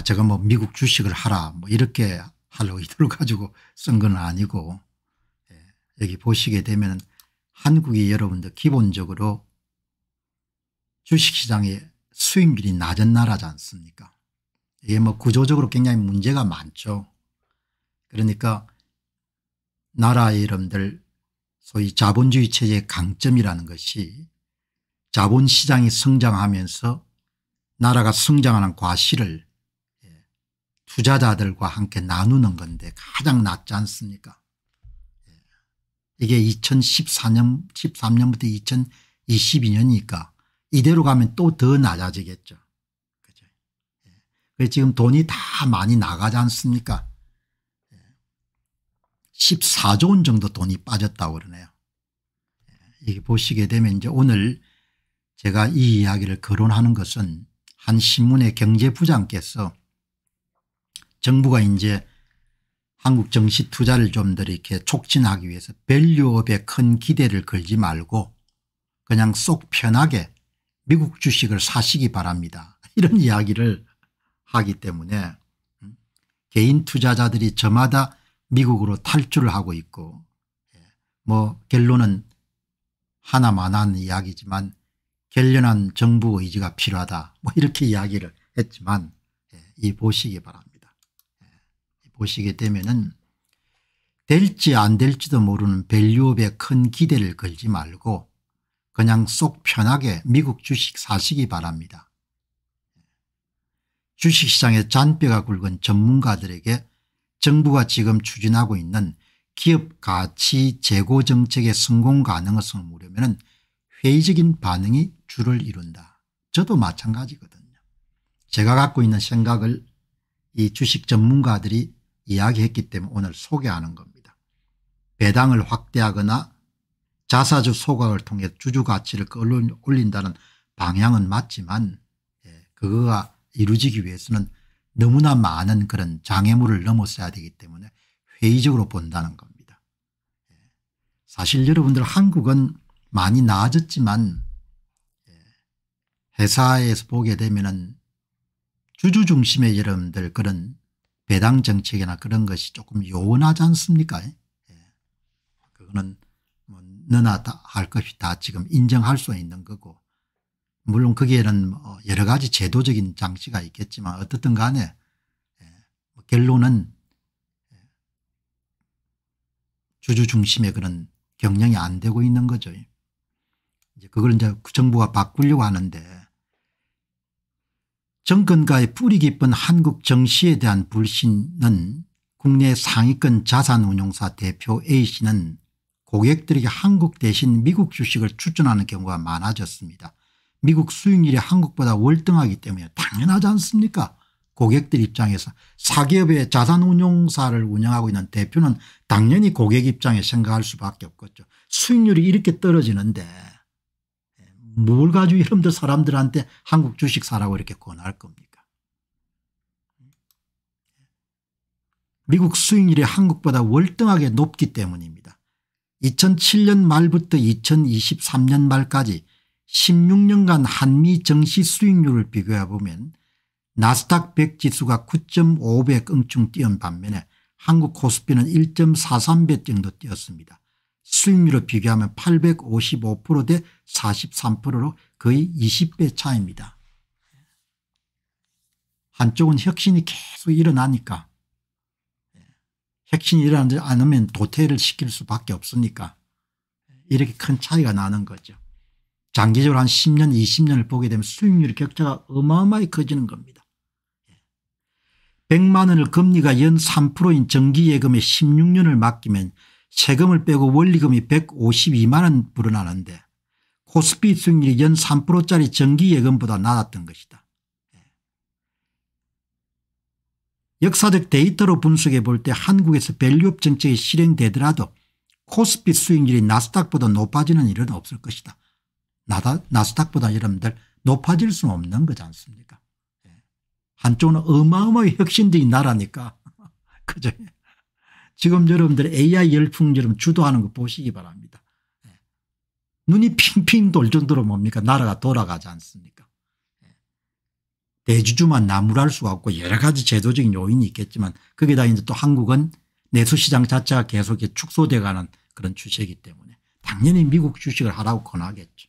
자 제가 뭐 미국 주식을 하라 뭐 이렇게 할 의도를 가지고 쓴 건 아니고 예, 여기 보시게 되면 한국이 여러분들 기본적으로 주식시장의 수익률이 낮은 나라지 않습니까 이게 뭐 구조적으로 굉장히 문제가 많죠. 그러니까 나라의 여러분들 소위 자본주의 체제의 강점이라는 것이 자본시장이 성장하면서 나라가 성장하는 과실을 투자자들과 함께 나누는 건데 가장 낫지 않습니까 예. 이게 2014년 13년부터 2022년이니까 이대로 가면 또 더 낮아지겠죠. 그죠. 예. 지금 돈이 다 많이 나가지 않습니까 14조 예. 원 정도 돈이 빠졌다고 그러네요. 이게 보시게 되면 이제 오늘 제가 이 이야기를 거론하는 것은 한 신문의 경제부장께서 정부가 이제 한국 정시 투자를 좀 더 이렇게 촉진하기 위해서 밸류업에 큰 기대를 걸지 말고 그냥 쏙 편하게 미국 주식을 사시기 바랍니다. 이런 이야기를 하기 때문에 음, 개인 투자자들이 저마다 미국으로 탈출을 하고 있고 예, 뭐 결론은 하나만한 이야기지만 결연한 정부 의지가 필요하다 뭐 이렇게 이야기를 했지만 예, 이 보시기 바랍니다. 보시게 되면은 될지 안 될지도 모르는 밸류업에 큰 기대를 걸지 말고 그냥 쏙 편하게 미국 주식 사시기 바랍니다. 주식시장에 잔뼈가 굵은 전문가들에게 정부가 지금 추진하고 있는 기업 가치 재고 정책의 성공 가능성을 물으면 회의적인 반응이 주를 이룬다. 저도 마찬가지거든요. 제가 갖고 있는 생각을 이 주식 전문가들이 이야기했기 때문에 오늘 소개하는 겁니다. 배당을 확대하거나 자사주 소각을 통해 주주 가치를 끌어올린다는 그 방향은 맞지만 예, 그거가 이루어지기 위해서는 너무나 많은 그런 장애물을 넘었어야 되기 때문에 회의적으로 본다는 겁니다. 예, 사실 여러분들 한국은 많이 나아졌지만 예, 회사에서 보게 되면 은 주주 중심의 여러분들 그런 배당 정책이나 그런 것이 조금 요원하지 않습니까? 예. 그거는 뭐 너나 할 것이 다 지금 인정할 수 있는 거고 물론 거기에는 뭐 여러 가지 제도적인 장치가 있겠지만 어떻든 간에 예. 뭐 결론은 예, 주주 중심의 그런 경영이 안 되고 있는 거죠. 이제 그걸 이제 그 정부가 바꾸려고 하는데 정권가의 뿌리 깊은 한국 정시에 대한 불신은 국내 상위권 자산운용사 대표 A씨는 고객들에게 한국 대신 미국 주식을 추천하는 경우가 많아졌습니다. 미국 수익률이 한국보다 월등하기 때문에 당연하지 않습니까 고객들 입장에서 사기업의 자산운용사를 운영하고 있는 대표는 당연히 고객 입장에 생각할 수밖에 없겠죠. 수익률이 이렇게 떨어지는데 뭘 가지고 여러분들 사람들한테 한국 주식 사라고 이렇게 권할 겁니까? 미국 수익률이 한국보다 월등하게 높기 때문입니다. 2007년 말부터 2023년 말까지 16년간 한미 정시 수익률을 비교해 보면 나스닥 100 지수가 9.5배 껑충 뛰은 반면에 한국 코스피는 1.43배 정도 뛰었습니다. 수익률을 비교하면 855%대 43%로 거의 20배 차입니다. 한쪽은 혁신이 계속 일어나니까 혁신이 일어나지 않으면 도태를 시킬 수밖에 없으니까 이렇게 큰 차이가 나는 거죠. 장기적으로 한 10년 20년을 보게 되면 수익률 격차가 어마어마히 커지는 겁니다. 100만 원을 금리가 연 3%인 정기예금에 16년을 맡기면 세금을 빼고 원리금이 152만 원 불어나는데 코스피 수익률이 연 3%짜리 정기예금보다 낮았던 것이다. 예. 역사적 데이터로 분석해 볼 때 한국에서 밸류업 정책이 실행되더라도 코스피 수익률이 나스닥보다 높아지는 일은 없을 것이다. 나다, 나스닥보다 여러분들 높아질 수는 없는 거지 않습니까 예. 한쪽은 어마어마하게 혁신적인 나라니까 그죠 지금 여러분들 AI 열풍처럼 주도하는 거 보시기 바랍니다. 예. 눈이 핑핑 돌 정도로 뭡니까 나라가 돌아가지 않습니까 예. 대주주만 나무랄 수가 없고 여러 가지 제도적인 요인이 있겠지만 거기다 이제 또 한국은 내수시장 자체가 계속 축소돼가는 그런 추세이기 때문에 당연히 미국 주식을 하라고 권하겠죠.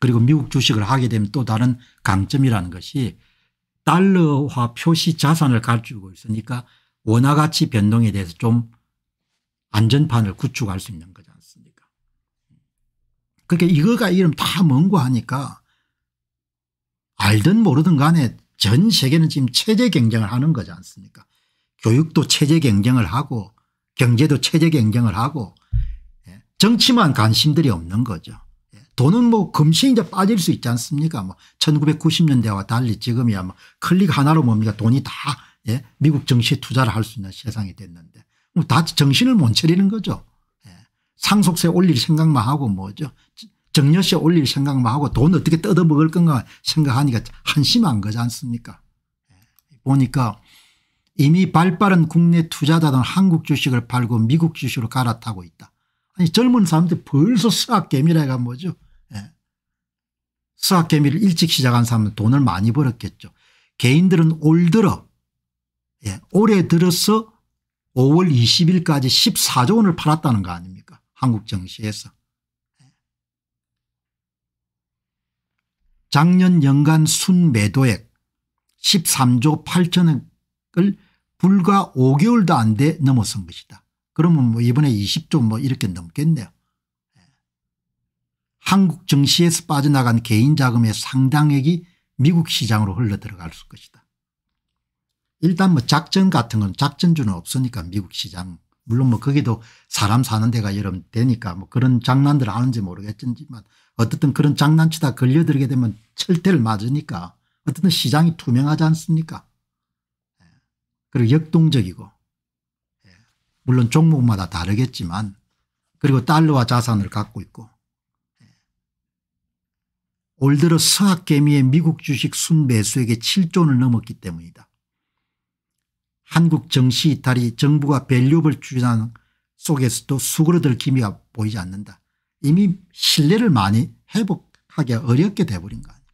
그리고 미국 주식을 하게 되면 또 다른 강점이라는 것이 달러화 표시 자산을 가지고 있으니까 원화 가치 변동에 대해서 좀 안전판을 구축할 수 있는 거지 않습니까? 그렇게 그러니까 이거가 이름 다 먼고 하니까 알든 모르든 간에 전 세계는 지금 체제 경쟁을 하는 거지 않습니까? 교육도 체제 경쟁을 하고 경제도 체제 경쟁을 하고 예, 정치만 관심들이 없는 거죠. 예, 돈은 뭐 금시인자 빠질 수 있지 않습니까? 뭐 1990년대와 달리 지금이야 뭐 클릭 하나로 뭡니까 돈이 다 예? 미국 정시에 투자를 할 수 있는 세상이 됐는데 다 정신을 못 차리는 거죠. 예. 상속세 올릴 생각만 하고 뭐죠. 정년세 올릴 생각만 하고 돈 어떻게 뜯어먹을 건가 생각하니까 한심한 거지 않습니까 예. 보니까 이미 발빠른 국내 투자자들은 한국 주식을 팔고 미국 주식으로 갈아타고 있다. 아니 젊은 사람들 벌써 수학개미라가 뭐죠. 예. 수학개미를 일찍 시작한 사람은 돈을 많이 벌었겠죠. 개인들은 올 들어 예, 올해 들어서 5월 20일까지 14조 원을 팔았다는 거 아닙니까 한국 정시에서. 작년 연간 순매도액 13조 8천억을 불과 5개월도 안 돼 넘어선 것이다. 그러면 뭐 이번에 20조 뭐 이렇게 넘겠네요. 예. 한국 증시에서 빠져나간 개인 자금의 상당액이 미국 시장으로 흘러들어갈 것이다. 일단 뭐 작전 같은 건 작전주는 없으니까 미국 시장 물론 뭐 거기도 사람 사는 데가 여러분 되니까 뭐 그런 장난들 아는지 모르겠지만 어쨌든 그런 장난치다 걸려들게 되면 철퇴를 맞으니까 어쨌든 시장이 투명하지 않습니까 예. 그리고 역동적이고 예. 물론 종목마다 다르겠지만 그리고 달러와 자산을 갖고 있고 올 들어 서학개미의 미국 주식 순매수액이 7조를 넘었기 때문이다. 한국 정시 이탈이 정부가 밸류업을 추진하는 속에서도 수그러들 기미가 보이지 않는다. 이미 신뢰를 많이 회복하기 어렵게 돼버린 거 아닙니까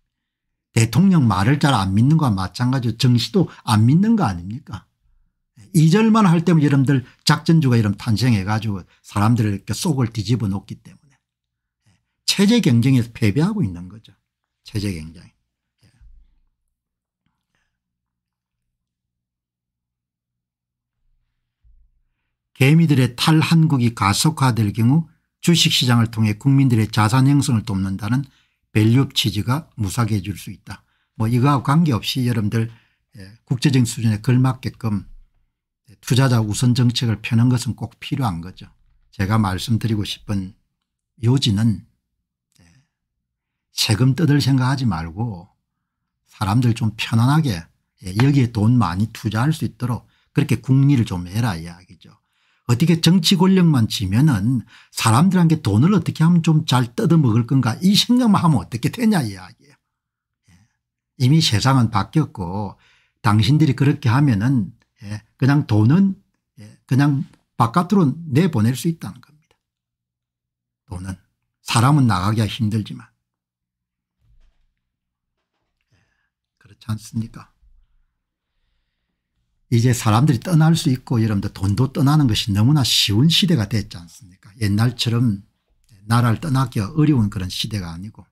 대통령 말을 잘 안 믿는 거와 마찬가지로 정시도 안 믿는 거 아닙니까 이절만할 때면 여러분들 작전주가 이런 탄생해 가지고 사람들을 이렇게 속을 뒤집어 놓기 때문에 체제 경쟁에서 패배하고 있는 거죠. 체제 경쟁. 개미들의 탈한국이 가속화될 경우 주식시장을 통해 국민들의 자산 형성을 돕는다는 밸류 업 취지가 무사게해줄수 있다. 뭐이거하고 관계없이 여러분들 예, 국제적인 수준에 걸맞게끔 투자자 우선 정책을 펴는 것은 꼭 필요한 거죠. 제가 말씀드리고 싶은 요지는 예, 세금 뜯을 생각하지 말고 사람들 좀 편안하게 예, 여기에 돈 많이 투자할 수 있도록 그렇게 국리를 좀 해라 이야기죠. 어떻게 정치 권력만 지면은 사람들한테 돈을 어떻게 하면 좀 잘 뜯어먹을 건가 이 생각만 하면 어떻게 되냐 이야기예요. 예. 이미 세상은 바뀌었고 당신들이 그렇게 하면은 예, 그냥 돈은 예, 그냥 바깥으로 내보낼 수 있다는 겁니다. 돈은 사람은 나가기가 힘들지만 그렇지 않습니까 이제 사람들이 떠날 수 있고 여러분들 돈도 떠나는 것이 너무나 쉬운 시대가 됐지 않습니까 옛날처럼 나라를 떠나기 어려운 그런 시대가 아니고